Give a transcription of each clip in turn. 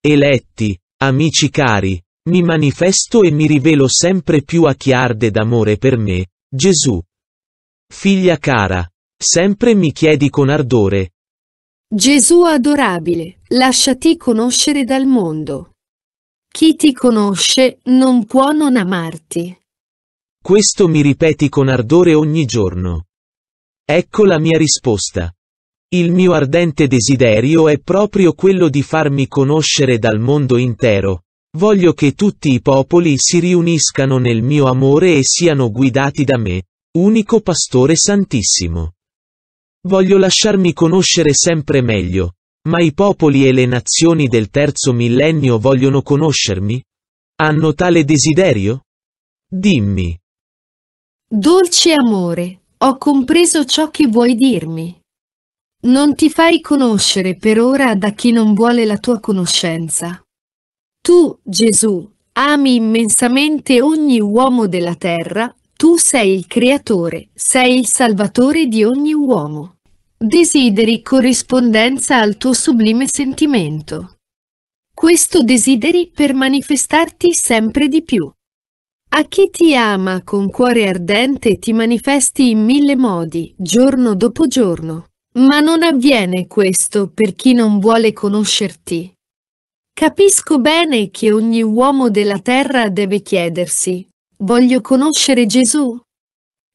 Eletti, amici cari, mi manifesto e mi rivelo sempre più a chi arde d'amore per me, Gesù. Figlia cara, sempre mi chiedi con ardore. Gesù adorabile, lasciati conoscere dal mondo. Chi ti conosce non può non amarti. Questo mi ripeti con ardore ogni giorno. Ecco la mia risposta. Il mio ardente desiderio è proprio quello di farmi conoscere dal mondo intero. Voglio che tutti i popoli si riuniscano nel mio amore e siano guidati da me, unico pastore santissimo. Voglio lasciarmi conoscere sempre meglio, ma i popoli e le nazioni del terzo millennio vogliono conoscermi? Hanno tale desiderio? Dimmi. Dolce amore, ho compreso ciò che vuoi dirmi. Non ti fai conoscere per ora da chi non vuole la tua conoscenza. Tu, Gesù, ami immensamente ogni uomo della terra, tu sei il creatore, sei il salvatore di ogni uomo. Desideri corrispondenza al tuo sublime sentimento. Questo desideri per manifestarti sempre di più. A chi ti ama con cuore ardente ti manifesti in mille modi, giorno dopo giorno. Ma non avviene questo per chi non vuole conoscerti. Capisco bene che ogni uomo della terra deve chiedersi, voglio conoscere Gesù?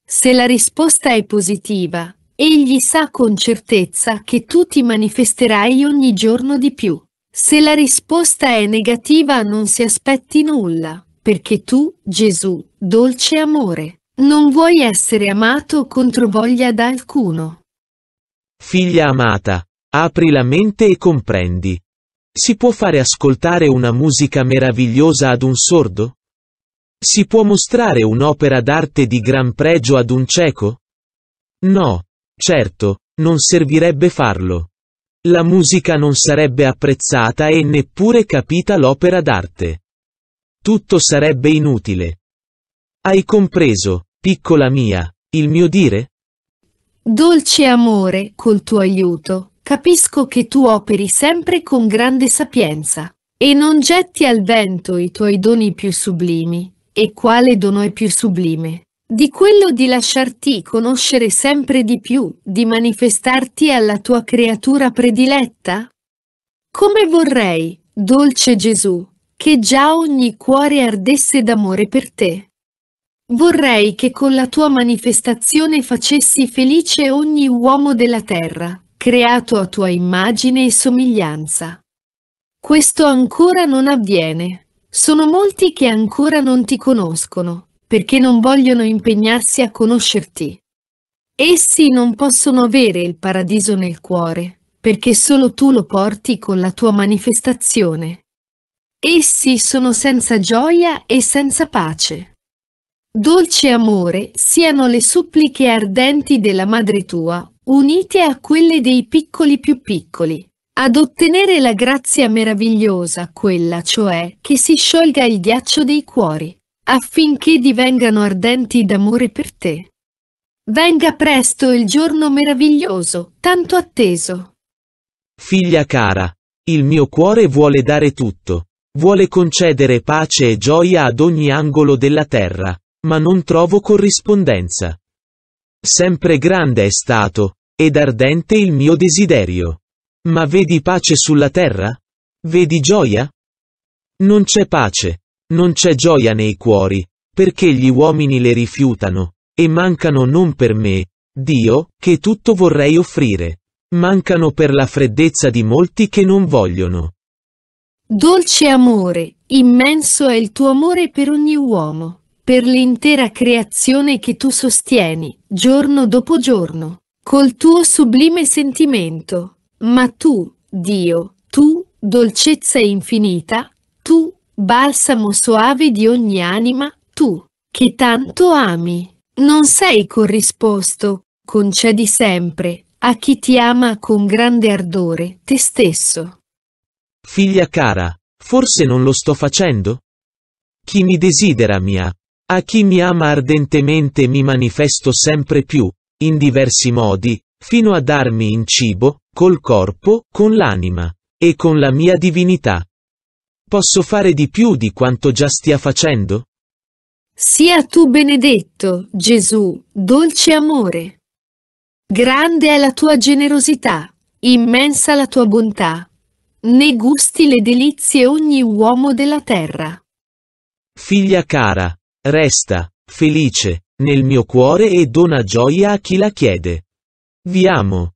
Se la risposta è positiva, egli sa con certezza che tu ti manifesterai ogni giorno di più. Se la risposta è negativa non si aspetti nulla, perché tu, Gesù, dolce amore, non vuoi essere amato contro voglia da alcuno. Figlia amata, apri la mente e comprendi. Si può fare ascoltare una musica meravigliosa ad un sordo? Si può mostrare un'opera d'arte di gran pregio ad un cieco? No, certo, non servirebbe farlo. La musica non sarebbe apprezzata e neppure capita l'opera d'arte. Tutto sarebbe inutile. Hai compreso, piccola mia, il mio dire? Dolce amore, col tuo aiuto, capisco che tu operi sempre con grande sapienza, e non getti al vento i tuoi doni più sublimi, e quale dono è più sublime? Di quello di lasciarti conoscere sempre di più, di manifestarti alla tua creatura prediletta? Come vorrei, dolce Gesù, che già ogni cuore ardesse d'amore per te. Vorrei che con la tua manifestazione facessi felice ogni uomo della terra, creato a tua immagine e somiglianza. Questo ancora non avviene. Sono molti che ancora non ti conoscono, perché non vogliono impegnarsi a conoscerti. Essi non possono avere il paradiso nel cuore, perché solo tu lo porti con la tua manifestazione. Essi sono senza gioia e senza pace. Dolce amore siano le suppliche ardenti della Madre tua, unite a quelle dei piccoli più piccoli, ad ottenere la grazia meravigliosa, quella cioè che si sciolga il ghiaccio dei cuori, affinché divengano ardenti d'amore per te. Venga presto il giorno meraviglioso, tanto atteso. Figlia cara, il mio cuore vuole dare tutto. Vuole concedere pace e gioia ad ogni angolo della terra ma non trovo corrispondenza. Sempre grande è stato, ed ardente il mio desiderio. Ma vedi pace sulla terra? Vedi gioia? Non c'è pace, non c'è gioia nei cuori, perché gli uomini le rifiutano, e mancano non per me, Dio, che tutto vorrei offrire, mancano per la freddezza di molti che non vogliono. Dolce amore, immenso è il tuo amore per ogni uomo per l'intera creazione che tu sostieni, giorno dopo giorno, col tuo sublime sentimento. Ma tu, Dio, tu, dolcezza infinita, tu, balsamo soave di ogni anima, tu, che tanto ami, non sei corrisposto, concedi sempre, a chi ti ama con grande ardore, te stesso. Figlia cara, forse non lo sto facendo? Chi mi desidera mi ha a chi mi ama ardentemente mi manifesto sempre più, in diversi modi, fino a darmi in cibo, col corpo, con l'anima, e con la mia divinità. Posso fare di più di quanto già stia facendo? Sia tu benedetto, Gesù, dolce amore. Grande è la tua generosità, immensa la tua bontà. Ne gusti le delizie ogni uomo della terra. Figlia cara, Resta, felice, nel mio cuore e dona gioia a chi la chiede. Vi amo.